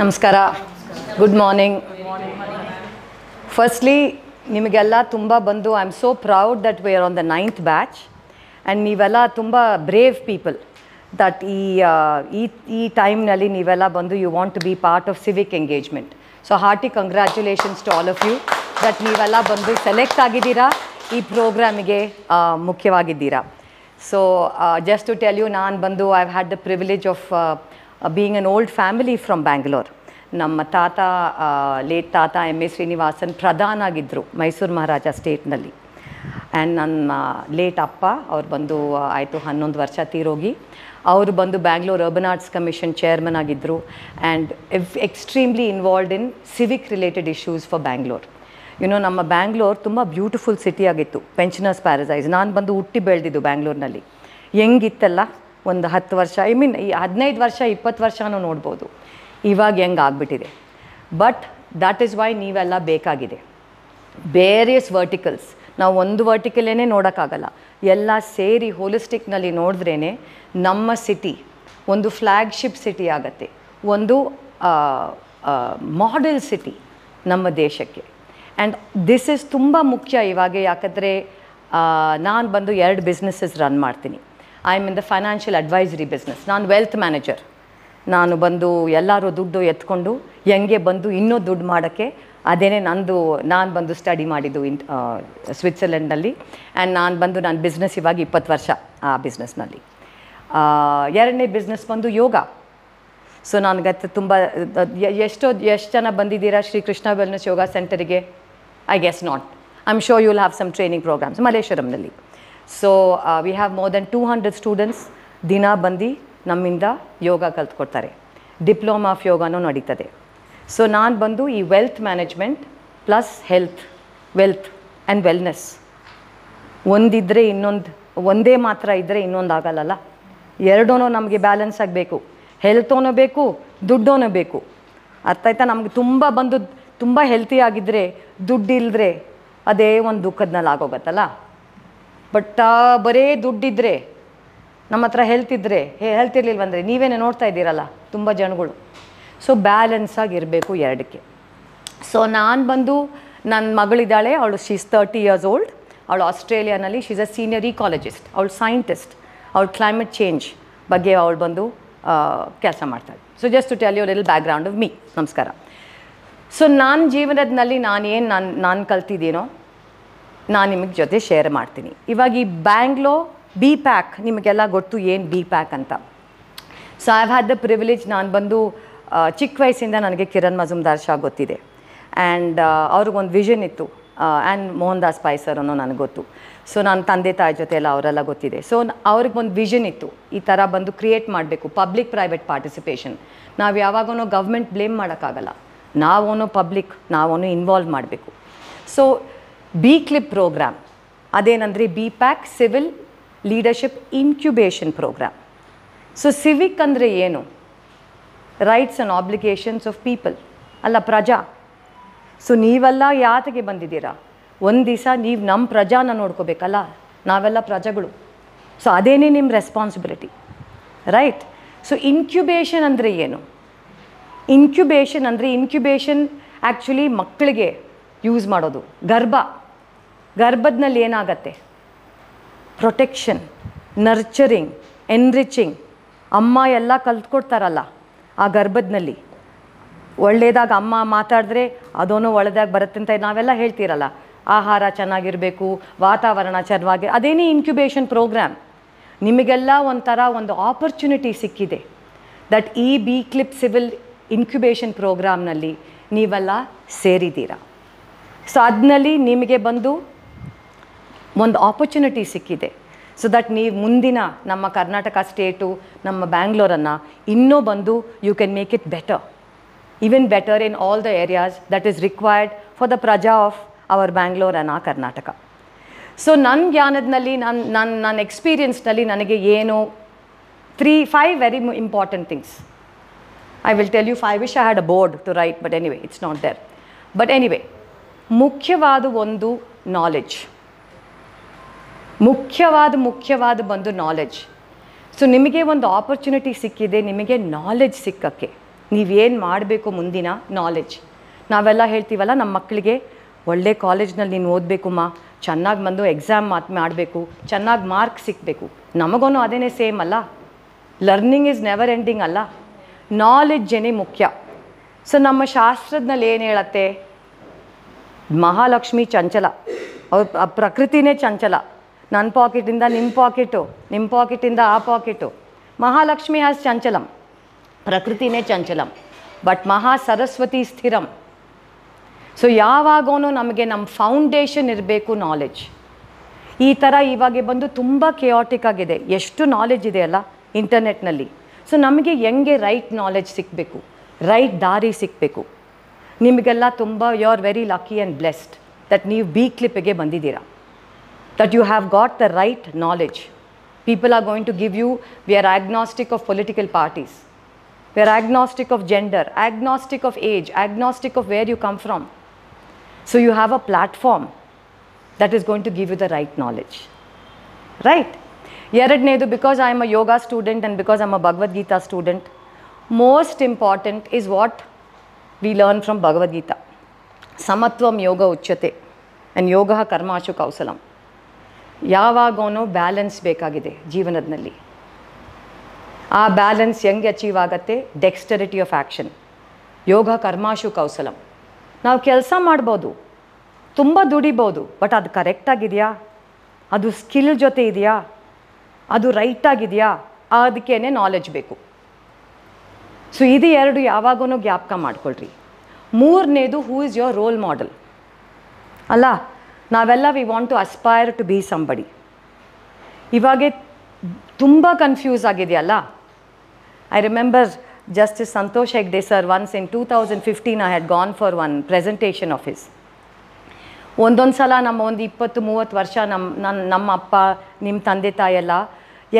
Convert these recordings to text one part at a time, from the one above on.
ನಮಸ್ಕಾರ good morning firstly ನಿಮಗೆಲ್ಲ ತುಂಬ ಬಂದು I am so proud that we are on the ninth batch and ನೀವೆಲ್ಲ ತುಂಬ ಬ್ರೇವ್ ಪೀಪಲ್ ದಟ್ ಈ ಈ ಈ ಟೈಮ್ನಲ್ಲಿ ನೀವೆಲ್ಲ ಬಂದು you want to be part of civic engagement so hearty congratulations to all of you that ನೀವೆಲ್ಲ ಬಂದು ಸೆಲೆಕ್ಟ್ ಆಗಿದ್ದೀರಾ ಈ ಪ್ರೋಗ್ರಾಮಿಗೆ ಮುಖ್ಯವಾಗಿದ್ದೀರಾ so just to tell you ನಾನು ಬಂದು I had the privilege of Uh, being an old family from Bangalore. ನಮ್ಮ ತಾತ ಲೇಟ್ ತಾತ ಎಮ್ ಎ ಶ್ರೀನಿವಾಸನ್ ಪ್ರಧಾನ ಆಗಿದ್ದರು ಮೈಸೂರು ಮಹಾರಾಜ ಸ್ಟೇಟ್ನಲ್ಲಿ ಆ್ಯಂಡ್ ನನ್ನ ಲೇಟ್ ಅಪ್ಪ ಅವ್ರು ಬಂದು ಆಯಿತು ಹನ್ನೊಂದು ವರ್ಷ ತೀರೋಗಿ ಅವರು ಬಂದು Bangalore urban arts commission chairman ಆಗಿದ್ದರು and extremely involved in civic related issues for Bangalore you know ನಮ್ಮ ಬ್ಯಾಂಗ್ಳೂರ್ ತುಂಬ ಬ್ಯೂಟಿಫುಲ್ ಸಿಟಿ ಆಗಿತ್ತು ಪೆನ್ಷನರ್ಸ್ ಪ್ಯಾರಸೈಸ್ ನಾನು ಬಂದು ಹುಟ್ಟಿ ಬೆಳೆದಿದ್ದು ಬ್ಯಾಂಗ್ಳೂರ್ನಲ್ಲಿ ಹೆಂಗಿತ್ತಲ್ಲ ಒಂದು ಹತ್ತು ವರ್ಷ ಐ ಮೀನ್ ಈ ಹದಿನೈದು ವರ್ಷ ಇಪ್ಪತ್ತು ವರ್ಷನೂ ನೋಡ್ಬೋದು ಇವಾಗ ಹೆಂಗೆ ಆಗಿಬಿಟ್ಟಿದೆ ಬಟ್ ದ್ಯಾಟ್ ಈಸ್ ವೈ ನೀವೆಲ್ಲ ಬೇಕಾಗಿದೆ ಬೇರಿಯಸ್ ವರ್ಟಿಕಲ್ಸ್ ನಾವು ಒಂದು ವರ್ಟಿಕಲೇ ನೋಡೋಕ್ಕಾಗಲ್ಲ ಎಲ್ಲ ಸೇರಿ ಹೋಲಿಸ್ಟಿಕ್ನಲ್ಲಿ ನೋಡಿದ್ರೇ ನಮ್ಮ ಸಿಟಿ ಒಂದು ಫ್ಲ್ಯಾಗ್ಶಿಪ್ ಸಿಟಿ ಆಗುತ್ತೆ ಒಂದು ಮಾಡೆಲ್ ಸಿಟಿ ನಮ್ಮ ದೇಶಕ್ಕೆ ಆ್ಯಂಡ್ ದಿಸ್ ಇಸ್ ತುಂಬ ಮುಖ್ಯ ಇವಾಗ ಯಾಕಂದರೆ ನಾನು ಬಂದು ಎರಡು ಬಿಸ್ನೆಸ್ಸಸ್ ರನ್ ಮಾಡ್ತೀನಿ I am in the financial advisory business ನಾನು ವೆಲ್ತ್ ಮ್ಯಾನೇಜರ್ ನಾನು ಬಂದು ಎಲ್ಲರೂ ದುಡ್ಡು ಎತ್ಕೊಂಡು ಹೆಂಗೆ ಬಂದು ಇನ್ನೂ ದುಡ್ಡು ಮಾಡೋಕ್ಕೆ ಅದೇನೆ ನಂದು ನಾನು ಬಂದು ಸ್ಟಡಿ ಮಾಡಿದ್ದು ಇನ್ ಸ್ವಿಟ್ಸರ್ಲೆಂಡಲ್ಲಿ ಆ್ಯಂಡ್ ನಾನು ಬಂದು ನಾನು ಬಿಸ್ನೆಸ್ ಇವಾಗ ಇಪ್ಪತ್ತು ವರ್ಷ ಆ ಬಿಸ್ನೆಸ್ನಲ್ಲಿ ಎರಡನೇ ಬಿಸ್ನೆಸ್ ಬಂದು ಯೋಗ ಸೊ ನನಗೆ ತುಂಬ ಎಷ್ಟೋ ಎಷ್ಟು ಜನ ಬಂದಿದ್ದೀರಾ ಶ್ರೀ ಕೃಷ್ಣ ವೆಲ್ನೆಸ್ ಯೋಗ ಸೆಂಟರಿಗೆ I guess not I am sure you will have some training programmes ಮಲೇಶ್ವರಂನಲ್ಲಿ so we have more than two hundred students ದಿನ ಬಂದು ನಮ್ಮಿಂದ ಯೋಗ ಕಲ್ತ್ಕೊಡ್ತಾರೆ ಡಿಪ್ಲೊಮಾ ಆಫ್ ಯೋಗನೂ ನಡೀತದೆ ಸೊ ನಾನು ಬಂದು ಈ wealth management plus health wealth and wellness ಒಂದಿದ್ದರೆ ಇನ್ನೊಂದು ಒಂದೇ ಮಾತ್ರ ಇದ್ದರೆ ಇನ್ನೊಂದು ಆಗಲ್ಲಲ್ಲ ಎರಡೂ ನಮಗೆ ಬ್ಯಾಲೆನ್ಸ್ ಆಗಬೇಕು ಹೆಲ್ತೋನೂ ಬೇಕು ದುಡ್ಡೋನೂ ಬೇಕು ಅರ್ಥ ಆಯ್ತಾ ನಮಗೆ ತುಂಬ ಬಂದು ತುಂಬ ಹೆಲ್ತಿ ಆಗಿದ್ದರೆ ದುಡ್ಡು ಇಲ್ಲದ್ರೆ ಅದೇ ಒಂದು ದುಃಖದ ಮೇಲೆ ಆಗೋಗತ್ತಲ್ಲ ಬಟ್ ಬರೇ ದುಡ್ಡಿದ್ದರೆ ನಮ್ಮ ಹತ್ರ ಹೆಲ್ತ್ ಇದ್ದರೆ ಹೆಲ್ತ್ ಇರಲಿಲ್ವಂದರೆ ನೀವೇನೇ ನೋಡ್ತಾ ಇದ್ದೀರಲ್ಲ ತುಂಬ ಜನಗಳು ಸೊ ಬ್ಯಾಲೆನ್ಸಾಗಿ ಇರಬೇಕು ಎರಡಕ್ಕೆ ಸೊ ನಾನು ಬಂದು ನನ್ನ ಮಗಳಿದ್ದಾಳೆ ಅವಳು ಶೀಸ್ ತರ್ಟಿ ಇಯರ್ಸ್ ಓಲ್ಡ್ ಅವಳು ಆಸ್ಟ್ರೇಲಿಯಾನಲ್ಲಿ ಶೀಸ್ ಅ ಸೀನಿಯರ್ ಈಕಾಲಜಿಸ್ಟ್ ಅವಳು ಸೈಂಟಿಸ್ಟ್ ಅವಳು ಕ್ಲೈಮೇಟ್ ಚೇಂಜ್ ಬಗ್ಗೆ ಅವಳು ಬಂದು ಕೆಲಸ ಮಾಡ್ತಾಳೆ so just to tell your lil background of me ನಮಸ್ಕಾರ ಸೊ ನನ್ನ ಜೀವನದಲ್ಲಿ ನಾನೇನು ನಾನು ನಾನು ಕಲ್ತಿದ್ದೀನೋ ನಾನು ನಿಮಗೆ ಜೊತೆ ಶೇರ್ ಮಾಡ್ತೀನಿ ಇವಾಗ ಈ ಬ್ಯಾಂಗ್ಲೋ ಬಿ ಪ್ಯಾಕ್ ನಿಮಗೆಲ್ಲ ಗೊತ್ತು ಏನು ಬಿ ಪ್ಯಾಕ್ ಅಂತ so I had the privilege ನಾನು ಬಂದು ಚಿಕ್ಕ ವಯಸ್ಸಿಂದ ನನಗೆ ಕಿರಣ್ ಮಜುಮ್ದಾರ್ ಶಾ ಗೊತ್ತಿದೆ ಆ್ಯಂಡ್ ಅವ್ರಿಗೊಂದು ವಿಷನ್ ಇತ್ತು ಆ್ಯಂಡ್ ಮೋಹನ್ ದಾಸ್ ಪಾಯ್ಸರ್ ಅನ್ನೋ ನನಗೆ ಗೊತ್ತು ಸೊ ನನ್ನ ತಂದೆ ತಾಯಿ ಜೊತೆ ಎಲ್ಲ ಅವರೆಲ್ಲ ಗೊತ್ತಿದೆ ಸೊ ಒಂದು ವಿಷನ್ ಇತ್ತು ಈ ಥರ ಬಂದು ಕ್ರಿಯೇಟ್ ಮಾಡಬೇಕು ಪಬ್ಲಿಕ್ ಪ್ರೈವೇಟ್ ಪಾರ್ಟಿಸಿಪೇಷನ್ ನಾವು ಯಾವಾಗೋ ಗೌರ್ಮೆಂಟ್ ಬ್ಲೇಮ್ ಮಾಡೋಕ್ಕಾಗಲ್ಲ ನಾವೋನೋ ಪಬ್ಲಿಕ್ ನಾವೋನು ಇನ್ವಾಲ್ವ್ ಮಾಡಬೇಕು ಸೊ ಬಿ ಕ್ಲಿಪ್ ಪ್ರೋಗ್ರಾಮ್ ಅದೇನಂದರೆ B PAC civil leadership incubation programme so civic ಅಂದರೆ ಏನು rights and obligations of people ಅಲ್ಲ ಪ್ರಜಾ ಸೊ ನೀವೆಲ್ಲ ಯಾತಗೆ ಬಂದಿದ್ದೀರಾ ಒಂದು ದಿವಸ ನೀವು ನಮ್ಮ ಪ್ರಜಾನ ನೋಡ್ಕೋಬೇಕಲ್ಲ ನಾವೆಲ್ಲ ಪ್ರಜೆಗಳು ಸೊ ಅದೇನೇ ನಿಮ್ಮ ರೆಸ್ಪಾನ್ಸಿಬಿಲಿಟಿ ರೈಟ್ ಸೊ ಇನ್ಕ್ಯುಬೇಷನ್ ಅಂದರೆ ಏನು ಇನ್ಕ್ಯುಬೇಷನ್ ಅಂದರೆ ಇನ್ಕ್ಯುಬೇಷನ್ ಆ್ಯಕ್ಚುಲಿ ಮಕ್ಕಳಿಗೆ ಯೂಸ್ ಮಾಡೋದು ಗರ್ಭ ಗರ್ಭದಲ್ಲಿ ಏನಾಗತ್ತೆ ಪ್ರೊಟೆಕ್ಷನ್ ನರ್ಚರಿಂಗ್ ಎನ್ರಿಚಿಂಗ್ ಅಮ್ಮ ಎಲ್ಲ ಕಲ್ತ್ಕೊಡ್ತಾರಲ್ಲ ಆ ಗರ್ಭದಲ್ಲಿ ಒಳ್ಳೆಯದಾಗ ಅಮ್ಮ ಮಾತಾಡಿದ್ರೆ ಅದೋನೋ ಒಳ್ಳೆದಾಗ ಬರುತ್ತೆ ಅಂತ ನಾವೆಲ್ಲ ಹೇಳ್ತೀರಲ್ಲ ಆಹಾರ ಚೆನ್ನಾಗಿರಬೇಕು ವಾತಾವರಣ ಚೆನ್ನಾಗಿ ಅದೇನೇ ಇನ್ಕ್ಯುಬೇಷನ್ ಪ್ರೋಗ್ರಾಮ್ ನಿಮಗೆಲ್ಲ ಒಂಥರ ಒಂದು ಆಪರ್ಚುನಿಟಿ ಸಿಕ್ಕಿದೆ ದಟ್ ಈ ಬಿ ಕ್ಲಿಪ್ ಸಿವಿಲ್ ಇನ್ಕ್ಯುಬೇಷನ್ ಪ್ರೋಗ್ರಾಮ್ನಲ್ಲಿ ನೀವೆಲ್ಲ ಸೇರಿದ್ದೀರ ಸೊ ಅದ್ನಲ್ಲಿ ನಿಮಗೆ ಬಂದು ಒಂದು ಆಪರ್ಚುನಿಟಿ ಸಿಕ್ಕಿದೆ ಸೊ ದಟ್ ನೀವು ಮುಂದಿನ ನಮ್ಮ ಕರ್ನಾಟಕ ಸ್ಟೇಟು ನಮ್ಮ ಬ್ಯಾಂಗ್ಳೂರನ್ನು ಇನ್ನೂ ಬಂದು you can make it better even better in all the areas that is required for the praja of our Bangalore ಅನ್ನ ಕರ್ನಾಟಕ ಸೊ ನನ್ನ ಜ್ಞಾನದಲ್ಲಿ ನನ್ನ ನನ್ನ ನನ್ನ ಎಕ್ಸ್ಪೀರಿಯನ್ಸ್ನಲ್ಲಿ ನನಗೆ ಏನು three five very important things I will tell you ಫೈ wish I had a board to write but anyway it's not there but anyway ಮುಖ್ಯವಾದ ಒಂದು ನಾಲೆಡ್ಜ್ ಮುಖ್ಯವಾದ ಮುಖ್ಯವಾದ ಬಂದು ನಾಲೆಜ್ ಸೊ ನಿಮಗೆ ಒಂದು ಆಪರ್ಚುನಿಟಿ ಸಿಕ್ಕಿದೆ ನಿಮಗೆ ನಾಲೆಜ್ ಸಿಕ್ಕಕ್ಕೆ ನೀವೇನು ಮಾಡಬೇಕು ಮುಂದಿನ ನಾಲೆಜ್ ನಾವೆಲ್ಲ ಹೇಳ್ತೀವಲ್ಲ ನಮ್ಮ ಮಕ್ಕಳಿಗೆ ಒಳ್ಳೆ ಕಾಲೇಜ್ನಲ್ಲಿ ನೀನು ಓದಬೇಕು ಮಾ ಚೆನ್ನಾಗಿ ಬಂದು ಎಕ್ಸಾಮ್ ಮಾತು ಮಾಡಬೇಕು ಚೆನ್ನಾಗಿ ಮಾರ್ಕ್ ಸಿಕ್ಕಬೇಕು ನಮಗೂ ಅದೇನೇ ಸೇಮ್ ಅಲ್ಲ ಲರ್ನಿಂಗ್ ಈಸ್ ನೆವರ್ ಎಂಡಿಂಗ್ ಅಲ್ಲ ನಾಲೆಡ್ಜೇನೇ ಮುಖ್ಯ ಸೊ ನಮ್ಮ ಶಾಸ್ತ್ರದ್ನಲ್ಲಿ ಏನು ಹೇಳತ್ತೆ ಮಹಾಲಕ್ಷ್ಮಿ ಚಂಚಲ ಅವ್ರ ಪ್ರಕೃತಿನೇ ಚಂಚಲ ನನ್ನ ಪಾಕೆಟಿಂದ ನಿಮ್ಮ ಪಾಕೆಟು ನಿಮ್ಮ ಪಾಕೆಟಿಂದ ಆ ಪಾಕೆಟು ಮಹಾಲಕ್ಷ್ಮಿ ಹಾಸ್ ಚಂಚಲಂ ಪ್ರಕೃತಿನೇ ಚಂಚಲಂ ಬಟ್ ಮಹಾ ಸರಸ್ವತಿ ಸ್ಥಿರಂ ಸೊ ಯಾವಾಗೂ ನಮಗೆ ನಮ್ಮ ಫೌಂಡೇಶನ್ ಇರಬೇಕು ನಾಲೆಜ್ ಈ ಥರ ಇವಾಗ ಬಂದು ತುಂಬ ಕೆಯಾಟಿಕ್ ಆಗಿದೆ ಎಷ್ಟು ನಾಲೆಜ್ ಅಲ್ಲ ಇಂಟರ್ನೆಟ್ನಲ್ಲಿ ಸೊ ನಮಗೆ ಹೆಂಗೆ ರೈಟ್ ನಾಲೆಜ್ ಸಿಗಬೇಕು ರೈಟ್ ದಾರಿ ಸಿಗಬೇಕು ನಿಮಗೆಲ್ಲ ತುಂಬ you are very lucky and blessed that ನೀವು ಬಿ ಬಂದಿದ್ದೀರಾ that you have got the right knowledge. People are going to give you, we are agnostic of political parties. We are agnostic of gender, agnostic of age, agnostic of where you come from. So you have a platform that is going to give you the right knowledge. Right? Yaradnedu, because I am a yoga student and because I am a Bhagavad Gita student, most important is what we learn from Bhagavad Gita. Samatvam yoga uchyate and yoga karma karmashu kausalam. ಯಾವಾಗೋ balance ಬೇಕಾಗಿದೆ ಜೀವನದಲ್ಲಿ ಆ balance ಹೆಂಗೆ achieve ಆಗುತ್ತೆ ಡೆಕ್ಸ್ಟರಿಟಿ of action ಯೋಗ ಕರ್ಮಾಶು ಕೌಶಲಂ ನಾವು ಕೆಲಸ ಮಾಡ್ಬೋದು ತುಂಬ ದುಡಿಬೋದು ಬಟ್ ಅದು ಕರೆಕ್ಟಾಗಿದೆಯಾ ಅದು ಸ್ಕಿಲ್ ಜೊತೆ ಇದೆಯಾ ಅದು ರೈಟಾಗಿದೆಯಾ ಅದಕ್ಕೇ ನಾಲೆಜ್ ಬೇಕು ಸೊ ಇದು ಎರಡು ಯಾವಾಗೂ ಜ್ಞಾಪಕ ಮಾಡ್ಕೊಳ್ರಿ ಮೂರನೇದು who is your role model ಅಲ್ಲ ನಾವೆಲ್ಲ we want to aspire to be somebody ಇವಾಗೆ ತುಂಬ ಕನ್ಫ್ಯೂಸ್ ಆಗಿದೆಯಲ್ಲ I remember Justice Santosh Hegde sir once in two thousand fifteen I had gone for one presentation office ಒಂದೊಂದು ಸಲ ನಮ್ಮ ಒಂದು ಇಪ್ಪತ್ತು ಮೂವತ್ತು ವರ್ಷ ನಮ್ಮ ನನ್ನ ನಮ್ಮ ಅಪ್ಪ ನಿಮ್ಮ ತಂದೆ ತಾಯಿಯೆಲ್ಲ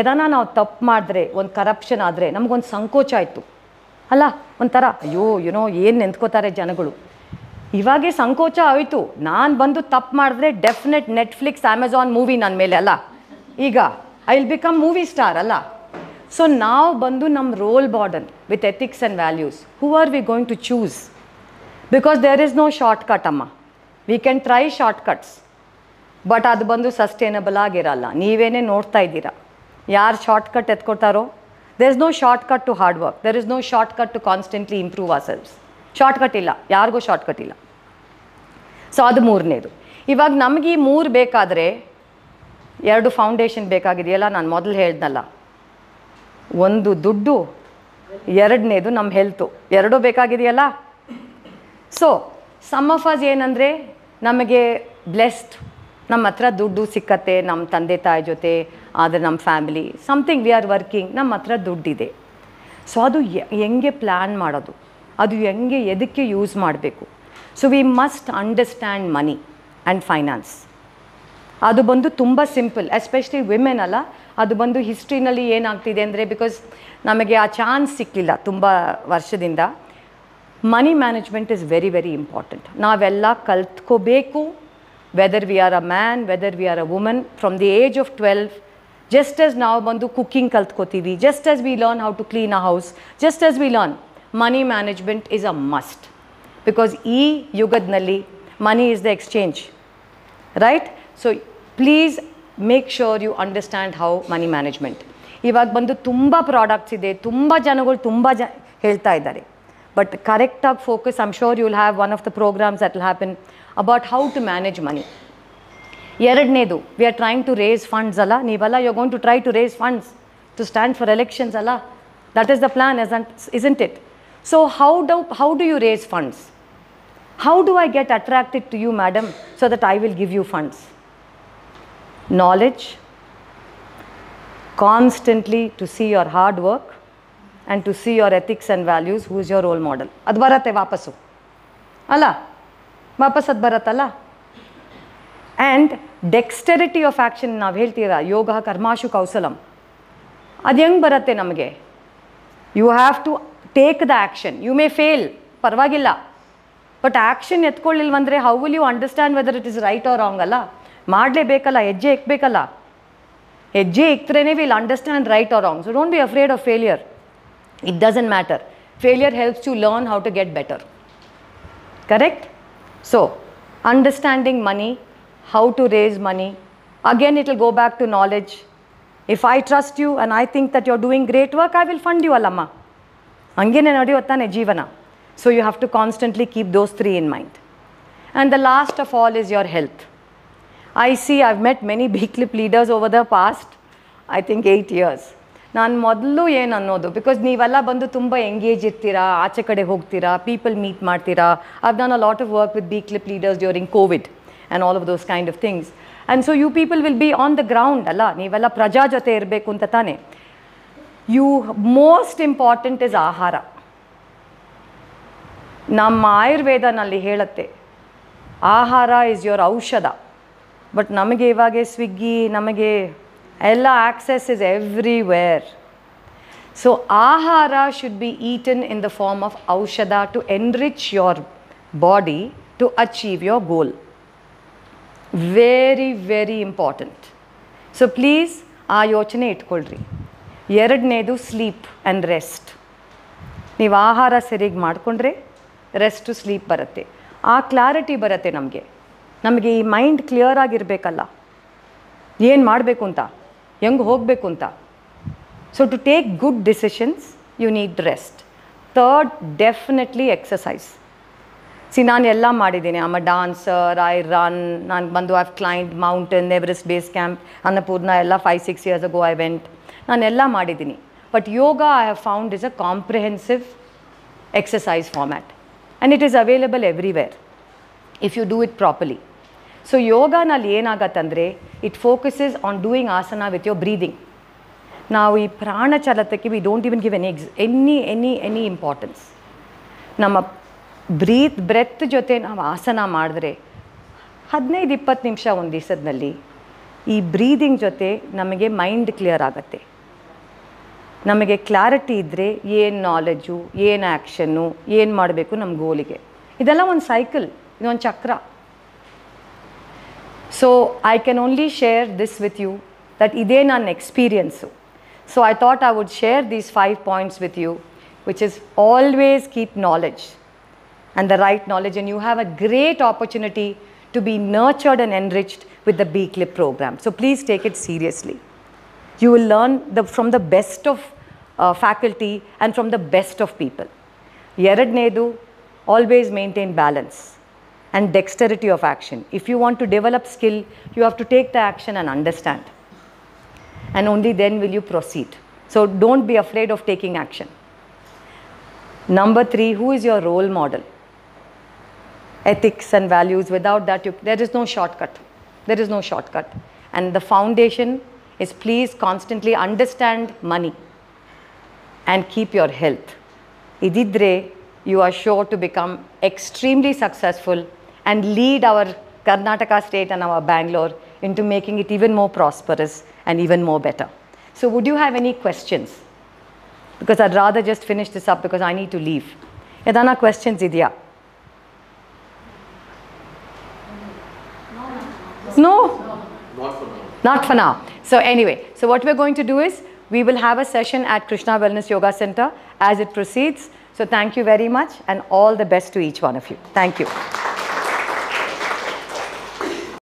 ಏನಾನ ನಾವು ತಪ್ಪು ಮಾಡಿದ್ರೆ ಒಂದು ಕರಪ್ಷನ್ ಆದರೆ ನಮಗೊಂದು ಸಂಕೋಚ ಆಯಿತು ಅಲ್ಲ ಒಂಥರ ಅಯ್ಯೋ ಯುನೋ ಏನು ನೆಂದ್ಕೋತಾರೆ ಜನಗಳು ಇವಾಗೆ ಸಂಕೋಚ ಆಯಿತು ನಾನು ಬಂದು ತಪ್ಪು ಮಾಡಿದ್ರೆ ಡೆಫಿನೆಟ್ ನೆಟ್ಫ್ಲಿಕ್ಸ್ ಅಮೆಝಾನ್ ಮೂವಿ ನನ್ನ ಮೇಲೆ ಅಲ್ಲ ಈಗ I will become movie star ಅಲ್ಲ ಸೊ ನಾವು ಬಂದು ನಮ್ಮ role burden with ethics and values who are we going to choose because there is no shortcut ಅಮ್ಮ we can try shortcuts but ಅದು ಬಂದು ಸಸ್ಟೇನಬಲ್ ಆಗಿರಲ್ಲ ನೀವೇನೇ ನೋಡ್ತಾ ಇದ್ದೀರಾ ಯಾರು ಶಾರ್ಟ್ ಕಟ್ ಎತ್ಕೊಡ್ತಾರೋ there is no shortcut to hard work there is no shortcut to constantly improve ourselves shortcut ಇಲ್ಲ ಯಾರಿಗೂ ಶಾರ್ಟ್ಕಟ್ ಇಲ್ಲ ಸೊ ಅದು ಮೂರನೇದು ಇವಾಗ ನಮಗೆ ಈ ಮೂರು ಬೇಕಾದರೆ ಎರಡು ಫೌಂಡೇಶನ್ ಬೇಕಾಗಿದೆಯಲ್ಲ ನಾನು ಮೊದಲು ಹೇಳ್ದಲ್ಲ ಒಂದು ದುಡ್ಡು ಎರಡನೇದು ನಮ್ಮ ಹೆಲ್ತು ಎರಡೂ ಬೇಕಾಗಿದೆಯಲ್ಲ ಸೊ ಸಮ್ ಆಫ್ ಅಸ್ ಏನಂದರೆ ನಮಗೆ ಬ್ಲೆಸ್ಡ್ ನಮ್ಮ ಹತ್ರ ದುಡ್ಡು ಸಿಕ್ಕತ್ತೆ ನಮ್ಮ ತಂದೆ ತಾಯಿ ಜೊತೆ ಆದರೆ ನಮ್ಮ family something we are working ನಮ್ಮ ಹತ್ರ ದುಡ್ಡಿದೆ ಸೊ ಅದು ಹೆಂಗೆ ಪ್ಲ್ಯಾನ್ ಮಾಡೋದು ಅದು ಹೆಂಗೆ ಎದಕ್ಕೆ ಯೂಸ್ ಮಾಡಬೇಕು so we must understand money and finance ಅದು ಬಂದು ತುಂಬ ಸಿಂಪಲ್ ಎಸ್ಪೆಷಲಿ ವಿಮೆನ್ ಅಲ್ಲ ಅದು ಬಂದು ಹಿಸ್ಟ್ರಿನಲ್ಲಿ ಏನಾಗ್ತಿದೆ ಅಂದರೆ ಬಿಕಾಸ್ ನಮಗೆ ಆ ಚಾನ್ಸ್ ಸಿಕ್ಕಿಲ್ಲ ತುಂಬ ವರ್ಷದಿಂದ money management is very very important ನಾವೆಲ್ಲ ಕಲ್ತ್ಕೋಬೇಕು whether we are a man whether we are a woman from the age of twelve just as ನಾವು ಬಂದು ಕುಕ್ಕಿಂಗ್ ಕಲ್ತ್ಕೋತೀವಿ just as we learn how to clean a house just as we learn money management is a must because ಈ ಯುಗದಲ್ಲಿ money is the exchange right so please make sure you understand how money management ಇವಾಗ ಬಂದು ತುಂಬ products ಇದೆ ತುಂಬ ಜನಗಳು ತುಂಬ ಜ ಹೇಳ್ತಾ ಇದ್ದಾರೆ ಬಟ್ ಕರೆಕ್ಟಾಗಿ focus I'm sure you will have one of the programs at will happen about how to manage money ಎರಡನೇದು we are trying to raise funds ಅಲ್ಲ ನೀವಲ್ಲ you going try to raise funds to stand for elections ಅಲ್ಲ that is the plan as and is in it So how do, how do you raise funds? How do I get attracted to you, madam, so that I will give you funds? Knowledge, constantly to see your hard work and to see your ethics and values, who is your role model. ಅದು vapasu. ವಾಪಸ್ಸು ಅಲ್ಲ ವಾಪಸ್ ಅದು And dexterity of action in ನಾವು yoga ಯೋಗ Kausalam. ಕೌಸಲಂ ಅದು ಹೆಂಗೆ You have to take the action. You may fail, parvagilla. But action etkolil vandre, how will you understand whether it is right or wrong? Allah? Madle bekala, edge ek bekala. Edge ektrene will understand right or wrong. So don't be afraid of failure. It doesn't matter. Failure helps you learn how to get better. Correct? So, understanding money, how to raise money, again it will go back to knowledge. If I trust you and I think that you are doing great work, I will fund you, Allah. ಹಂಗೇನೇ ನೋಡಿ ಹೊತ್ತಾನೆ ಜೀವನ so you have to constantly keep those three in mind and the last of all is your health I see I met many BCLIP clip leaders over the past I think eight years ನಾನು ಮೊದಲು ಏನು ಅನ್ನೋದು because ನೀವೆಲ್ಲ ಬಂದು ತುಂಬ engage ಇರ್ತೀರಾ ಆಚೆ ಕಡೆ ಹೋಗ್ತೀರಾ ಪೀಪಲ್ ಮೀಟ್ ಮಾಡ್ತೀರಾ ಅದು ನಾನು a lot of work with B leaders during COVID and all of those kind of things and so you people will be on the ground ಅಲ್ಲ ನೀವೆಲ್ಲ ಪ್ರಜಾ ಜೊತೆ ಇರಬೇಕು ಅಂತ ತಾನೆ ಯು ಮೋಸ್ಟ್ ಇಂಪಾರ್ಟೆಂಟ್ ಇಸ್ ಆಹಾರ ನಮ್ಮ ಆಯುರ್ವೇದನಲ್ಲಿ ಹೇಳುತ್ತೆ ಆಹಾರ ಇಸ್ ಯುವರ್ ಔಷಧ ಬಟ್ ನಮಗೆ ಇವಾಗ ಸ್ವಿಗ್ಗಿ ನಮಗೆ ಎಲ್ಲ ಆಕ್ಸೆಸ್ ಇಸ್ ಎವ್ರಿವೇರ್ ಸೊ ಆಹಾರ should be eaten in the form of ಔಷಧ to enrich your body to achieve your goal very very important so please ಆ ಯೋಚನೆ ಇಟ್ಕೊಳ್ರಿ ಎರಡನೇದು ಸ್ಲೀಪ್ ಆ್ಯಂಡ್ ರೆಸ್ಟ್ ನೀವು ಆಹಾರ ಸರಿಯಾಗಿ ಮಾಡಿಕೊಂಡ್ರೆ ರೆಸ್ಟು ಸ್ಲೀಪ್ ಬರುತ್ತೆ ಆ ಕ್ಲಾರಿಟಿ ಬರುತ್ತೆ ನಮಗೆ ನಮಗೆ ಈ ಮೈಂಡ್ ಕ್ಲಿಯರ್ ಆಗಿರಬೇಕಲ್ಲ ಏನು ಮಾಡಬೇಕು ಅಂತ ಹೆಂಗೆ ಹೋಗಬೇಕು ಅಂತ so to take good decisions you need rest third definitely exercise see ನಾನು ಎಲ್ಲ ಮಾಡಿದ್ದೀನಿ ಆಮ ಡಾನ್ಸರ್ ಐ ರನ್ ನಾನು ಬಂದು I climbed mountain Everest base camp Annapurna ಎಲ್ಲ five six years go I went ನಾನೆಲ್ಲ ಮಾಡಿದ್ದೀನಿ but yoga I have found is a comprehensive exercise format and it is available everywhere if you do it properly so ಯೋಗನಲ್ಲಿ ಏನಾಗತ್ತಂದರೆ it focuses on doing asana with your breathing ನಾವು ಈ ಪ್ರಾಣ ಚಲತಕ್ಕೆ we don't even give any ex any any any importance ನಮ್ಮ breath breath ಜೊತೆ ನಾವು ಆಸನ ಮಾಡಿದ್ರೆ ಹದಿನೈದು ಇಪ್ಪತ್ತು ನಿಮಿಷ ಒಂದು ದಿವಸದಲ್ಲಿ ಈ ಬ್ರೀದಿಂಗ್ ಜೊತೆ ನಮಗೆ ಮೈಂಡ್ ಕ್ಲಿಯರ್ ಆಗುತ್ತೆ ನಮಗೆ ಕ್ಲಾರಿಟಿ ಇದ್ದರೆ ಏನು ನಾಲೆಜು ಏನು ಆ್ಯಕ್ಷನ್ನು ಏನು ಮಾಡಬೇಕು ನಮ್ಮ ಗೋಲಿಗೆ ಇದೆಲ್ಲ ಒಂದು ಸೈಕಲ್ ಇದೊಂದು ಚಕ್ರ so I can only share this with you that ಇದೇ ನನ್ನ experience so I thought I would share these five points with you which is always keep knowledge and the right knowledge and you have a great opportunity to be nurtured and enriched with the B CLIP program so please take it seriously You will learn the, from the best of uh, faculty and from the best of people. Yaradnedu always maintain balance and dexterity of action. If you want to develop skill, you have to take the action and understand. And only then will you proceed. So don't be afraid of taking action. Number three, who is your role model? Ethics and values, without that, you, there is no shortcut. There is no shortcut. And the foundation is please constantly understand money and keep your health. Ididre, you are sure to become extremely successful and lead our Karnataka state and our Bangalore into making it even more prosperous and even more better. So would you have any questions? Because I'd rather just finish this up because I need to leave. Yadana questions, Idya? No? no. Not for now. Not for now. So anyway, so what we're going to do is we will have a session at Krishna Wellness Yoga Center as it proceeds. So thank you very much and all the best to each one of you. Thank you.